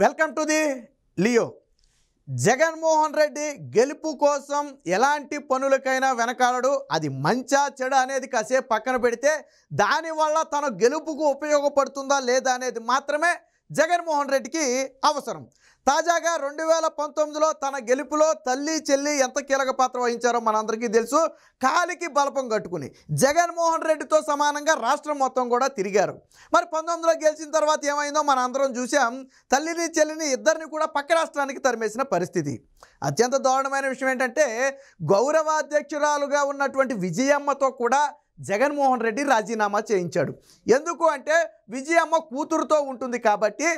welcome to the Leo Jaganmohan Reddy గెలుపు కోసం ఎలాంటి పనులకైనా వెనకాలడు అది మంచా చెడు అనేది కాసేపు పక్కన పెడితే దానివల్ల తన గెలుపుకు ఉపయోగపడుతుందా లేదా అనేది మాత్రమే జగన్మోహన్ రెడ్డికి అవసరం తాజాగా రెండు వేల పంతొమ్మిదిలో తన గెలుపులో తల్లి చెల్లి ఎంత కీలక పాత్ర వహించారో మనందరికీ తెలుసు కాలికి బలపం కట్టుకుని జగన్మోహన్ రెడ్డితో సమానంగా రాష్ట్రం మొత్తం కూడా తిరిగారు మరి పంతొమ్మిదిలో గెలిచిన తర్వాత ఏమైందో మన అందరం చూసాం తల్లిని చెల్లిని ఇద్దరిని కూడా పక్క రాష్ట్రానికి తరిమేసిన పరిస్థితి అత్యంత దారుణమైన విషయం ఏంటంటే గౌరవాధ్యక్షురాలుగా ఉన్నటువంటి విజయమ్మతో కూడా జగన్మోహన్ రెడ్డి రాజీనామా చేయించాడు ఎందుకు అంటే విజయమ్మ కూతురుతో ఉంటుంది కాబట్టి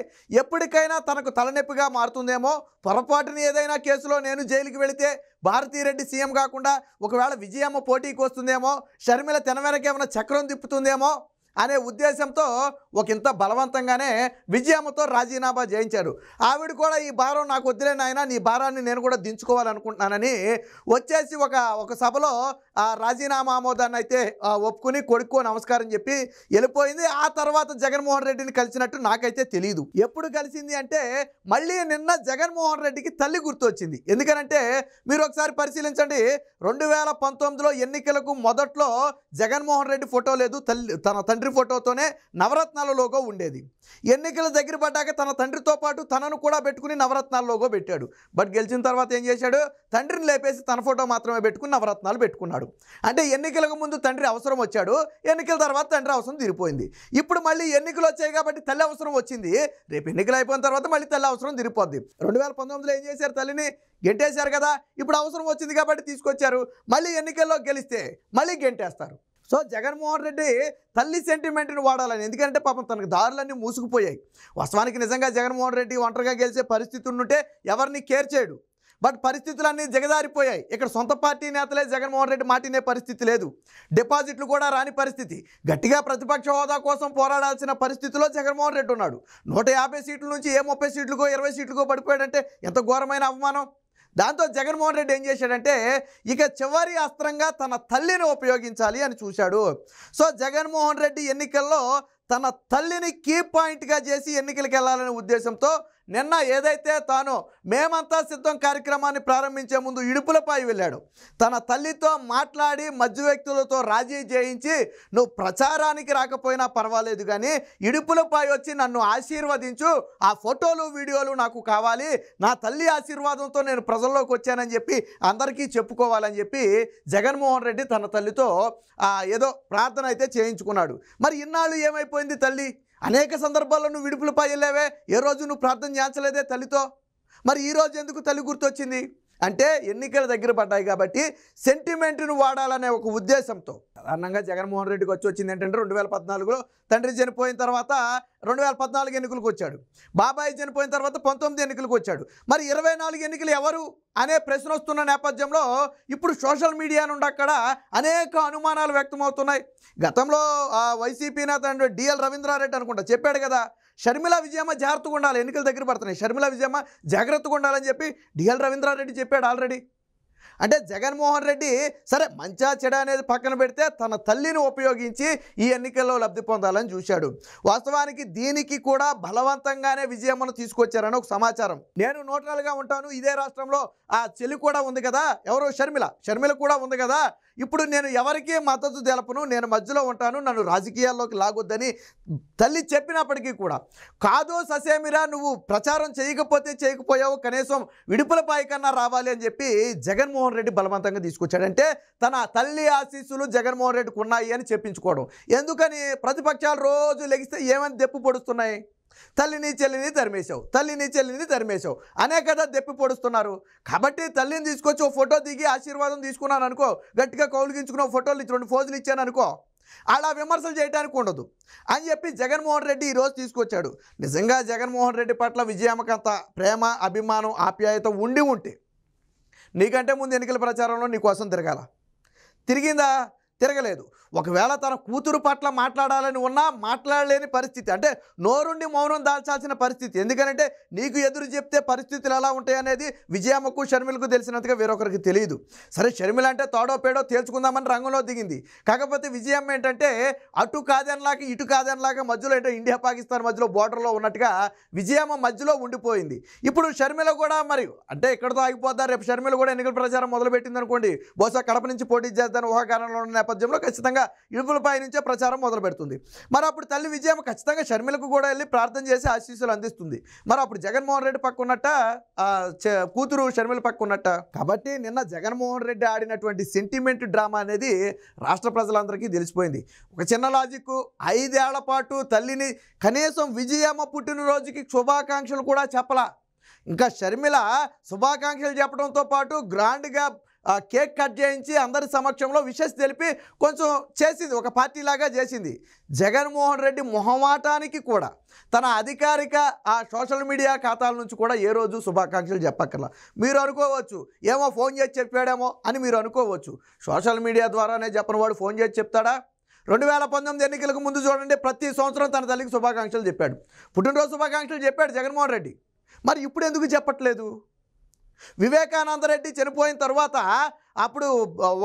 ఎప్పటికైనా తనకు తలనొప్పిగా మారుతుందేమో పొరపాటున ఏదైనా కేసులో నేను జైలుకి వెళితే భారతీరెడ్డి సీఎం కాకుండా ఒకవేళ విజయమ్మ పోటీకి వస్తుందేమో షర్మిల తెన ఏమైనా చక్రం తిప్పుతుందేమో అనే ఉద్దేశంతో ఒక ఇంత బలవంతంగానే విజయమ్మతో రాజీనామా చేయించాడు ఆవిడ కూడా ఈ భారం నాకు వద్దులే నాయన నీ భారాన్ని నేను కూడా దించుకోవాలనుకుంటున్నానని వచ్చేసి ఒక ఒక సభలో రాజీనామా ఆమోదాన్ని అయితే ఒప్పుకుని కొడుకు నమస్కారం చెప్పి వెళ్ళిపోయింది ఆ తర్వాత జగన్మోహన్ రెడ్డిని కలిసినట్టు నాకైతే తెలియదు ఎప్పుడు కలిసింది అంటే మళ్ళీ నిన్న జగన్మోహన్ రెడ్డికి తల్లి గుర్తొచ్చింది ఎందుకనంటే మీరు ఒకసారి పరిశీలించండి రెండు వేల పంతొమ్మిదిలో ఎన్నికలకు మొదట్లో జగన్మోహన్ రెడ్డి ఫోటో లేదు తల్లి తన తండ్రి తండ్రి ఫోటోతోనే నవరత్నాల లోగో ఉండేది ఎన్నికల దగ్గర పడ్డాక తన తండ్రితో పాటు తనను కూడా పెట్టుకుని నవరత్నాల లోగో పెట్టాడు బట్ గెలిచిన తర్వాత ఏం చేశాడు తండ్రిని లేపేసి తన ఫోటో మాత్రమే పెట్టుకుని నవరత్నాలు పెట్టుకున్నాడు అంటే ఎన్నికలకు ముందు తండ్రి అవసరం వచ్చాడు ఎన్నికల తర్వాత తండ్రి అవసరం తీరిపోయింది ఇప్పుడు మళ్ళీ ఎన్నికలు వచ్చాయి కాబట్టి తల్లి అవసరం వచ్చింది రేపు ఎన్నికలు అయిపోయిన తర్వాత మళ్ళీ తల్లి అవసరం తిరిగిపోద్ది రెండు వేల పంతొమ్మిదిలో ఏం చేశారు తల్లిని గెంటేశారు కదా ఇప్పుడు అవసరం వచ్చింది కాబట్టి తీసుకొచ్చారు మళ్ళీ ఎన్నికల్లో గెలిస్తే మళ్ళీ గెంటేస్తారు సో జగన్మోహన్ రెడ్డి తల్లి సెంటిమెంట్ని వాడాలని ఎందుకంటే పాపం తనకు దారులన్నీ మూసుకుపోయాయి వాస్తవానికి నిజంగా జగన్మోహన్ రెడ్డి ఒంటరిగా గెలిచే పరిస్థితి ఉంటే ఎవరిని కేర్ చేయడు బట్ పరిస్థితులన్నీ జగదారిపోయాయి ఇక్కడ సొంత పార్టీ నేతలే జగన్మోహన్ రెడ్డి మాటినే పరిస్థితి లేదు డిపాజిట్లు కూడా రాని పరిస్థితి గట్టిగా ప్రతిపక్ష హోదా కోసం పోరాడాల్సిన పరిస్థితిలో జగన్మోహన్ రెడ్డి ఉన్నాడు నూట సీట్ల నుంచి ఏ ముప్పై సీట్లకో ఇరవై సీట్లకో పడిపోయాడంటే ఎంత ఘోరమైన అవమానం దాంతో జగన్మోహన్ రెడ్డి ఏం చేశాడంటే ఇక చివరి అస్త్రంగా తన తల్లిని ఉపయోగించాలి అని చూశాడు సో జగన్మోహన్ రెడ్డి ఎన్నికల్లో తన తల్లిని కీ పాయింట్గా చేసి ఎన్నికలకు వెళ్ళాలనే ఉద్దేశంతో నిన్న ఏదైతే తాను మేమంతా సిద్ధం కార్యక్రమాన్ని ప్రారంభించే ముందు ఇడుపులపై వెళ్ళాడు తన తల్లితో మాట్లాడి మధ్య వ్యక్తులతో రాజీ చేయించి నువ్వు ప్రచారానికి రాకపోయినా పర్వాలేదు కానీ ఇడుపులపై వచ్చి నన్ను ఆశీర్వదించు ఆ ఫోటోలు వీడియోలు నాకు కావాలి నా తల్లి ఆశీర్వాదంతో నేను ప్రజల్లోకి వచ్చానని చెప్పి అందరికీ చెప్పుకోవాలని చెప్పి జగన్మోహన్ రెడ్డి తన తల్లితో ఏదో ప్రార్థన అయితే చేయించుకున్నాడు మరి ఇన్నాళ్ళు ఏమైపోయింది తల్లి అనేక సందర్భాల్లో నువ్వు విడుపులపై వెళ్ళావే ఏ రోజు నువ్వు ప్రార్థన చేయించలేదే తల్లితో మరి ఈరోజు ఎందుకు తల్లి గుర్తొచ్చింది అంటే ఎన్నికల దగ్గర పడ్డాయి కాబట్టి సెంటిమెంట్ను వాడాలనే ఒక ఉద్దేశంతో అన్నంగా జగన్మోహన్ రెడ్డికి వచ్చి వచ్చింది ఏంటంటే రెండు వేల పద్నాలుగులో తండ్రి చనిపోయిన తర్వాత రెండు వేల పద్నాలుగు ఎన్నికలకు వచ్చాడు బాబాయ్ చనిపోయిన తర్వాత పంతొమ్మిది ఎన్నికలకు వచ్చాడు మరి ఇరవై నాలుగు ఎన్నికలు ఎవరు అనే ప్రశ్న వస్తున్న నేపథ్యంలో ఇప్పుడు సోషల్ మీడియా నుండి అక్కడ అనేక అనుమానాలు వ్యక్తమవుతున్నాయి గతంలో వైసీపీ నేత డిఎల్ రవీంద్రారెడ్డి అనుకుంటా చెప్పాడు కదా షర్మిల విజయమ్మ జాగ్రత్తగా ఉండాలి ఎన్నికలు దగ్గర పడుతున్నాయి షర్మిల విజయమ్మ జాగ్రత్తగా ఉండాలని చెప్పి డిఎల్ రవీంద్రారెడ్డి చెప్పాడు ఆల్రెడీ అంటే జగన్మోహన్ రెడ్డి సరే మంచా చెడ అనేది పక్కన పెడితే తన తల్లిని ఉపయోగించి ఈ ఎన్నికల్లో లబ్ధి పొందాలని చూశాడు వాస్తవానికి దీనికి కూడా బలవంతంగానే విజయమ్మను తీసుకొచ్చారని ఒక సమాచారం నేను న్యూట్రల్గా ఉంటాను ఇదే రాష్ట్రంలో ఆ చెల్లి కూడా ఉంది కదా ఎవరో షర్మిల షర్మిల కూడా ఉంది కదా ఇప్పుడు నేను ఎవరికీ మద్దతు తెలపను నేను మధ్యలో ఉంటాను నన్ను రాజకీయాల్లోకి లాగొద్దని తల్లి చెప్పినప్పటికీ కూడా కాదో ససేమిరా నువ్వు ప్రచారం చేయకపోతే చేయకపోయావు కనీసం పాయి కన్నా రావాలి అని చెప్పి జగన్మోహన్ రెడ్డి బలవంతంగా తీసుకొచ్చాడంటే తన తల్లి ఆశీస్సులు జగన్మోహన్ రెడ్డికి ఉన్నాయి అని చెప్పించుకోవడం ఎందుకని ప్రతిపక్షాలు రోజు లెగిస్తే ఏమని దెప్పు పొడుస్తున్నాయి తల్లిని చెల్లిని తరిమేశావు తల్లిని చెల్లిని తరిమేశావు అనే కదా దెప్పి పొడుస్తున్నారు కాబట్టి తల్లిని తీసుకొచ్చి ఓ ఫోటో దిగి ఆశీర్వాదం తీసుకున్నాను అనుకో గట్టిగా కౌలిగించుకున్న ఫోటోలు రెండు ఫోజులు ఇచ్చాను అనుకో అలా విమర్శలు చేయడానికి ఉండదు అని చెప్పి జగన్మోహన్ రెడ్డి ఈరోజు తీసుకొచ్చాడు నిజంగా జగన్మోహన్ రెడ్డి పట్ల విజయమ్మకంత ప్రేమ అభిమానం ఆప్యాయత ఉండి ఉంటే నీకంటే ముందు ఎన్నికల ప్రచారంలో నీకోసం తిరగాల తిరిగిందా తిరగలేదు ఒకవేళ తన కూతురు పట్ల మాట్లాడాలని ఉన్నా మాట్లాడలేని పరిస్థితి అంటే నోరుండి మౌనం దాల్చాల్సిన పరిస్థితి ఎందుకంటే నీకు ఎదురు చెప్తే పరిస్థితులు ఎలా ఉంటాయనేది విజయమ్మకు షర్మిలకు తెలిసినంతగా వేరొకరికి తెలియదు సరే షర్మిల అంటే తోడో పేడో తేల్చుకుందామని రంగంలో దిగింది కాకపోతే విజయమ్మ ఏంటంటే అటు కాదనిలాగా ఇటు కాదనిలాగా మధ్యలో ఏంటో ఇండియా పాకిస్తాన్ మధ్యలో బోర్డర్లో ఉన్నట్టుగా విజయమ్మ మధ్యలో ఉండిపోయింది ఇప్పుడు షర్మిల కూడా మరి అంటే ఎక్కడతో ఆగిపోతారు రేపు షర్మిల కూడా ఎన్నికల ప్రచారం మొదలుపెట్టింది అనుకోండి బహుశా కడప నుంచి పోటీ చేద్దాని ఊహాకారంలో ఉన్న నేపథ్యంలో ఖచ్చితంగా ఇడుపులపై నుంచే ప్రచారం మొదలు పెడుతుంది మరి అప్పుడు తల్లి విజయం ఖచ్చితంగా షర్మిలకు కూడా వెళ్ళి ప్రార్థన చేసి ఆశీస్సులు అందిస్తుంది మరి అప్పుడు జగన్మోహన్ రెడ్డి పక్క ఉన్నట్ట కూతురు షర్మిల పక్క ఉన్నట్ట కాబట్టి నిన్న జగన్మోహన్ రెడ్డి ఆడినటువంటి సెంటిమెంట్ డ్రామా అనేది రాష్ట్ర ప్రజలందరికీ తెలిసిపోయింది ఒక చిన్న లాజిక్ ఐదేళ్ల పాటు తల్లిని కనీసం విజయమ్మ పుట్టినరోజుకి శుభాకాంక్షలు కూడా చెప్పలా ఇంకా షర్మిల శుభాకాంక్షలు చెప్పడంతో పాటు గ్రాండ్గా కేక్ కట్ చేయించి అందరి సమక్షంలో విషెస్ తెలిపి కొంచెం చేసింది ఒక పార్టీలాగా చేసింది జగన్మోహన్ రెడ్డి మొహమాటానికి కూడా తన అధికారిక ఆ సోషల్ మీడియా ఖాతాల నుంచి కూడా ఏ రోజు శుభాకాంక్షలు చెప్పక్కర్లా మీరు అనుకోవచ్చు ఏమో ఫోన్ చేసి చెప్పాడేమో అని మీరు అనుకోవచ్చు సోషల్ మీడియా ద్వారానే చెప్పని వాడు ఫోన్ చేసి చెప్తాడా రెండు వేల పంతొమ్మిది ఎన్నికలకు ముందు చూడండి ప్రతి సంవత్సరం తన తల్లికి శుభాకాంక్షలు చెప్పాడు పుట్టినరోజు శుభాకాంక్షలు చెప్పాడు జగన్మోహన్ రెడ్డి మరి ఇప్పుడు ఎందుకు చెప్పట్లేదు వివేకానంద రెడ్డి చనిపోయిన తర్వాత అప్పుడు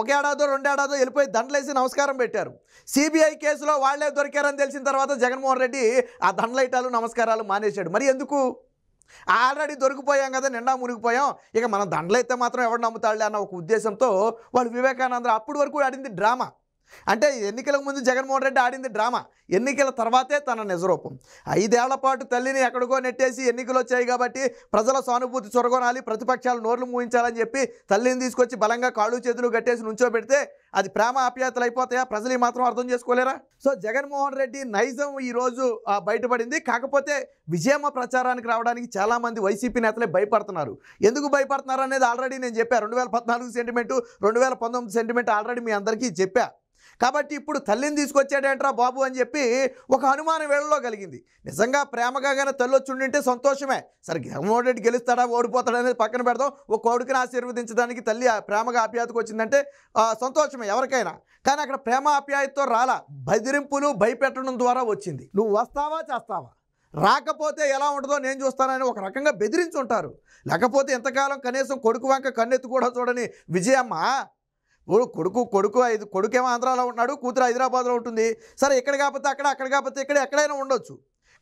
ఒక ఏడాదో రెండేడాదో వెళ్ళిపోయి దండలేసి నమస్కారం పెట్టారు సిబిఐ కేసులో వాళ్లే దొరికారని తెలిసిన తర్వాత జగన్మోహన్ రెడ్డి ఆ దండలైటాలు నమస్కారాలు మానేశాడు మరి ఎందుకు ఆల్రెడీ దొరికిపోయాం కదా నిండా మునిగిపోయాం ఇక మనం దండలైతే మాత్రం ఎవరు నమ్ముతాడులే అన్న ఒక ఉద్దేశంతో వాళ్ళు వివేకానంద అప్పటి వరకు ఆడింది డ్రామా అంటే ఎన్నికలకు ముందు జగన్మోహన్ రెడ్డి ఆడింది డ్రామా ఎన్నికల తర్వాతే తన నిజరూపం ఐదేళ్ల పాటు తల్లిని ఎక్కడికో నెట్టేసి ఎన్నికలు వచ్చాయి కాబట్టి ప్రజల సానుభూతి చొరగొనాలి ప్రతిపక్షాలు నోర్లు మూయించాలని చెప్పి తల్లిని తీసుకొచ్చి బలంగా కాళ్ళు చేతులు కట్టేసి నుంచోబెడితే అది ప్రేమ ఆప్యాయతలు అయిపోతాయా ప్రజలు మాత్రం అర్థం చేసుకోలేరా సో జగన్మోహన్ రెడ్డి నైజం ఈరోజు బయటపడింది కాకపోతే విజయమ్మ ప్రచారానికి రావడానికి చాలామంది వైసీపీ నేతలే భయపడుతున్నారు ఎందుకు భయపడుతున్నారు అనేది ఆల్రెడీ నేను చెప్పాను రెండు వేల పద్నాలుగు సెంటిమెంటు రెండు వేల పంతొమ్మిది సెంటిమెంట్ ఆల్రెడీ మీ అందరికీ చెప్పా కాబట్టి ఇప్పుడు తల్లిని తీసుకొచ్చాడేంట్రా బాబు అని చెప్పి ఒక అనుమానం వేళలో కలిగింది నిజంగా ప్రేమగా కానీ తల్లి వచ్చి ఉండింటే సంతోషమే సరే జగన్మోహన్ గెలుస్తాడా ఓడిపోతాడా అనేది పక్కన పెడదాం ఒక కొడుకుని ఆశీర్వదించడానికి తల్లి ప్రేమగా ఆప్యాయతకు వచ్చిందంటే సంతోషమే ఎవరికైనా కానీ అక్కడ ప్రేమ ఆప్యాయతతో రాలా బెదిరింపులు భయపెట్టడం ద్వారా వచ్చింది నువ్వు వస్తావా చేస్తావా రాకపోతే ఎలా ఉంటుందో నేను చూస్తానని ఒక రకంగా బెదిరించి ఉంటారు లేకపోతే ఎంతకాలం కనీసం కొడుకు వంక కన్నెత్తి కూడా చూడని విజయమ్మ కొడుకు కొడుకు ఐదు కొడుకు ఏమో ఆంధ్రాలో ఉంటున్నాడు కూతురు హైదరాబాద్లో ఉంటుంది సరే ఇక్కడ కాకపోతే అక్కడ అక్కడ కాకపోతే ఇక్కడ ఎక్కడైనా ఉండొచ్చు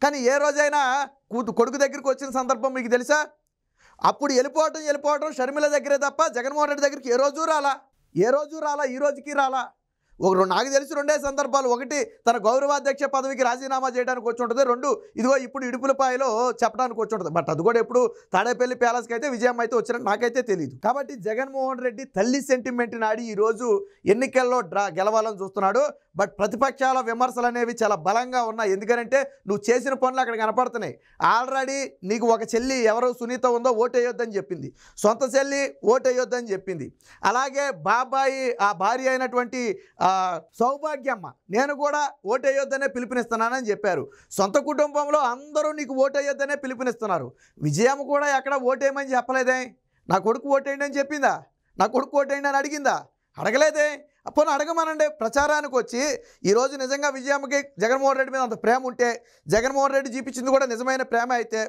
కానీ ఏ రోజైనా కూతు కొడుకు దగ్గరికి వచ్చిన సందర్భం మీకు తెలుసా అప్పుడు వెళ్ళిపోవటం వెళ్ళిపోవటం షర్మిల దగ్గరే తప్ప జగన్మోహన్ రెడ్డి దగ్గరికి ఏ రోజు రాలా ఏ రోజు రాలా ఈ రోజుకి రాలా ఒక రెండు నాకు తెలిసి రెండే సందర్భాలు ఒకటి తన గౌరవాధ్యక్ష పదవికి రాజీనామా చేయడానికి వచ్చి ఉంటుంది రెండు ఇదిగో ఇప్పుడు ఇడుపులపాయలో చెప్పడానికి వచ్చి ఉంటుంది బట్ అది కూడా ఎప్పుడు తాడేపల్లి ప్యాలెస్కి అయితే విజయం అయితే వచ్చినట్టు నాకైతే తెలియదు కాబట్టి జగన్మోహన్ రెడ్డి తల్లి సెంటిమెంట్ నాడి ఈరోజు ఎన్నికల్లో డ్రా గెలవాలని చూస్తున్నాడు బట్ ప్రతిపక్షాల విమర్శలు అనేవి చాలా బలంగా ఉన్నాయి ఎందుకంటే నువ్వు చేసిన పనులు అక్కడ కనపడుతున్నాయి ఆల్రెడీ నీకు ఒక చెల్లి ఎవరో సునీత ఉందో ఓటేయొద్దని చెప్పింది సొంత చెల్లి ఓటేయొద్దని చెప్పింది అలాగే బాబాయి ఆ భార్య అయినటువంటి సౌభాగ్యమ్మ నేను కూడా ఓటేయొద్దనే పిలుపునిస్తున్నానని చెప్పారు సొంత కుటుంబంలో అందరూ నీకు ఓటేయొద్దనే పిలుపునిస్తున్నారు విజయమ్మ కూడా ఎక్కడ ఓటేయమని చెప్పలేదే నా కొడుకు ఓటేయండి అని చెప్పిందా నా కొడుకు ఓటేయండి అని అడిగిందా అడగలేదే అప్పుడు అడగమనండి ప్రచారానికి వచ్చి ఈరోజు నిజంగా విజయమ్మకి జగన్మోహన్ రెడ్డి మీద అంత ప్రేమ ఉంటే జగన్మోహన్ రెడ్డి చూపించింది కూడా నిజమైన ప్రేమ అయితే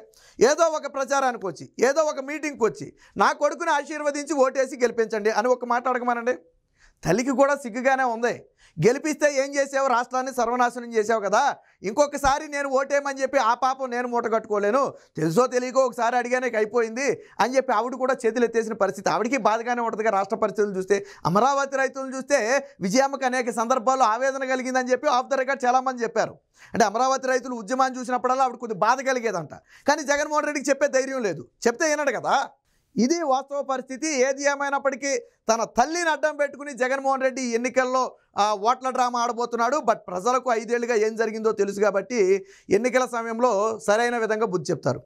ఏదో ఒక ప్రచారానికి వచ్చి ఏదో ఒక మీటింగ్కి వచ్చి నా కొడుకుని ఆశీర్వదించి ఓటేసి గెలిపించండి అని ఒక మాట అడగమనండి తల్లికి కూడా సిగ్గుగానే ఉంది గెలిపిస్తే ఏం చేసావు రాష్ట్రాన్ని సర్వనాశనం చేసావు కదా ఇంకొకసారి నేను ఓటేమని చెప్పి ఆ పాపం నేను మూట కట్టుకోలేను తెలుసో తెలియకో ఒకసారి అడిగానే అయిపోయింది అని చెప్పి ఆవిడ కూడా చేతులు ఎత్తేసిన పరిస్థితి ఆవిడకి బాధగానే ఉంటుందిగా రాష్ట్ర పరిస్థితులు చూస్తే అమరావతి రైతులను చూస్తే విజయమ్మకు అనేక సందర్భాల్లో ఆవేదన కలిగిందని చెప్పి ఆఫ్ ద రికార్డ్ చాలామంది చెప్పారు అంటే అమరావతి రైతులు ఉద్యమాన్ని చూసినప్పుడల్లా ఆవిడ కొద్దిగా బాధ కలిగేదంట కానీ జగన్మోహన్ రెడ్డికి చెప్పే ధైర్యం లేదు చెప్తే ఏనాడు కదా ఇది వాస్తవ పరిస్థితి ఏది ఏమైనప్పటికీ తన తల్లిని అడ్డం పెట్టుకుని జగన్మోహన్ రెడ్డి ఎన్నికల్లో ఓట్ల డ్రామా ఆడబోతున్నాడు బట్ ప్రజలకు ఐదేళ్లుగా ఏం జరిగిందో తెలుసు కాబట్టి ఎన్నికల సమయంలో సరైన విధంగా బుద్ధి చెప్తారు